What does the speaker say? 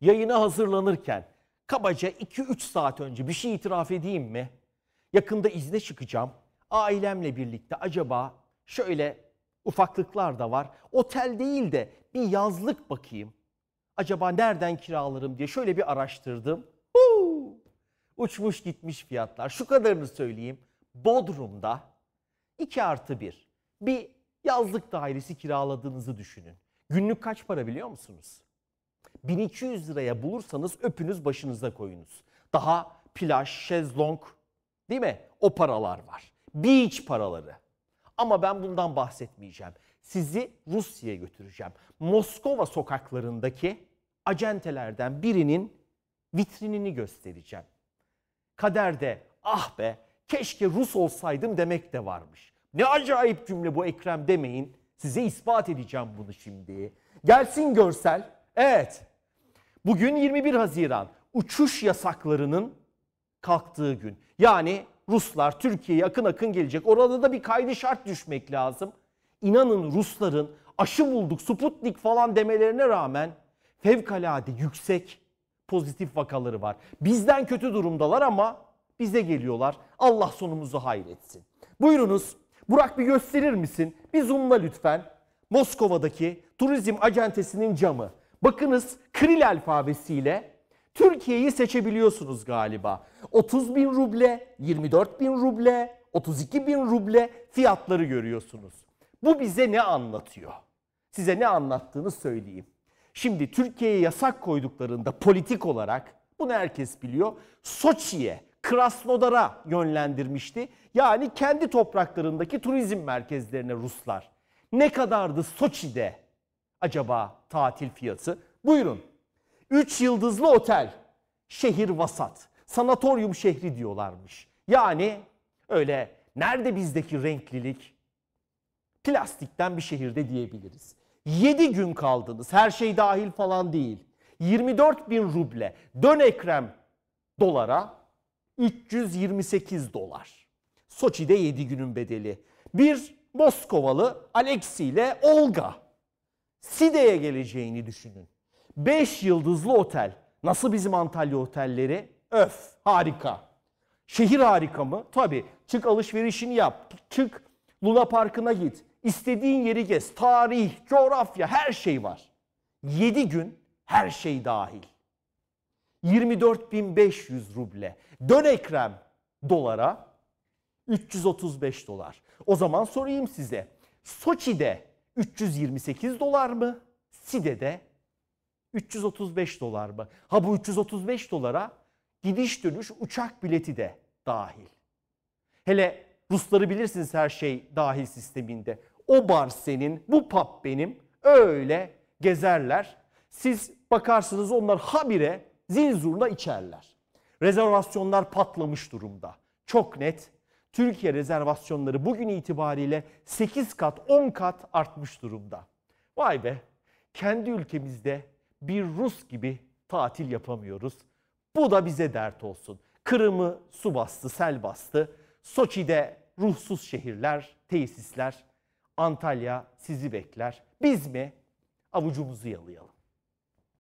yayına hazırlanırken kabaca 2-3 saat önce bir şey itiraf edeyim mi? Yakında izne çıkacağım. Ailemle birlikte acaba şöyle ufaklıklar da var. Otel değil de bir yazlık bakayım. Acaba nereden kiralarım diye şöyle bir araştırdım. Huu! Uçmuş gitmiş fiyatlar. Şu kadarını söyleyeyim. Bodrum'da 2 artı 1 bir yazlık dairesi kiraladığınızı düşünün. Günlük kaç para biliyor musunuz? 1200 liraya bulursanız öpünüz başınıza koyunuz. Daha plaj, şezlong değil mi? O paralar var. Beach paraları. Ama ben bundan bahsetmeyeceğim. Sizi Rusya'ya götüreceğim. Moskova sokaklarındaki acentelerden birinin vitrinini göstereceğim. Kaderde ah be keşke Rus olsaydım demek de varmış. Ne acayip cümle bu Ekrem demeyin. Size ispat edeceğim bunu şimdi. Gelsin görsel. Evet. Bugün 21 Haziran uçuş yasaklarının kalktığı gün. Yani Ruslar Türkiye'ye akın akın gelecek. Orada da bir kaydı şart düşmek lazım. İnanın Rusların aşı bulduk, Sputnik falan demelerine rağmen fevkalade yüksek pozitif vakaları var. Bizden kötü durumdalar ama bize geliyorlar. Allah sonumuzu hayretsin. Buyurunuz Burak bir gösterir misin? Bir zoomla lütfen. Moskova'daki turizm acentesinin camı. Bakınız Kril alfabesiyle Türkiye'yi seçebiliyorsunuz galiba. 30 bin ruble, 24 bin ruble, 32 bin ruble fiyatları görüyorsunuz. Bu bize ne anlatıyor? Size ne anlattığını söyleyeyim. Şimdi Türkiye'ye yasak koyduklarında politik olarak bunu herkes biliyor. Soçi'ye, Krasnodar'a yönlendirmişti. Yani kendi topraklarındaki turizm merkezlerine Ruslar. Ne kadardı Soçi'de acaba tatil fiyatı? Buyurun. Üç yıldızlı otel. Şehir vasat. Sanatoryum şehri diyorlarmış. Yani öyle nerede bizdeki renklilik? Plastikten bir şehirde diyebiliriz. 7 gün kaldınız her şey dahil falan değil. 24 bin ruble dön Ekrem dolara 328 dolar. Soçi'de 7 günün bedeli. Bir Moskovalı Alexi ile Olga Side'ye geleceğini düşünün. 5 yıldızlı otel. Nasıl bizim Antalya otelleri? Öf harika. Şehir harika mı? Tabii. Çık alışverişini yap. Çık Luna Parkı'na git. İstediğin yeri gez. Tarih, coğrafya her şey var. 7 gün her şey dahil. 24.500 ruble. Dön Ekrem dolara 335 dolar. O zaman sorayım size. Soçi'de 328 dolar mı? Side'de 335 dolar mı? Ha bu 335 dolara gidiş dönüş uçak bileti de dahil. Hele Rusları bilirsiniz her şey dahil sisteminde. O bar senin, bu pub benim. Öyle gezerler. Siz bakarsınız onlar habire zil zurna içerler. Rezervasyonlar patlamış durumda. Çok net. Türkiye rezervasyonları bugün itibariyle 8 kat 10 kat artmış durumda. Vay be kendi ülkemizde bir Rus gibi tatil yapamıyoruz. Bu da bize dert olsun. Kırım'ı su bastı, sel bastı. Soçi'de ruhsuz şehirler, tesisler. Antalya sizi bekler. Biz mi? Avucumuzu yalayalım.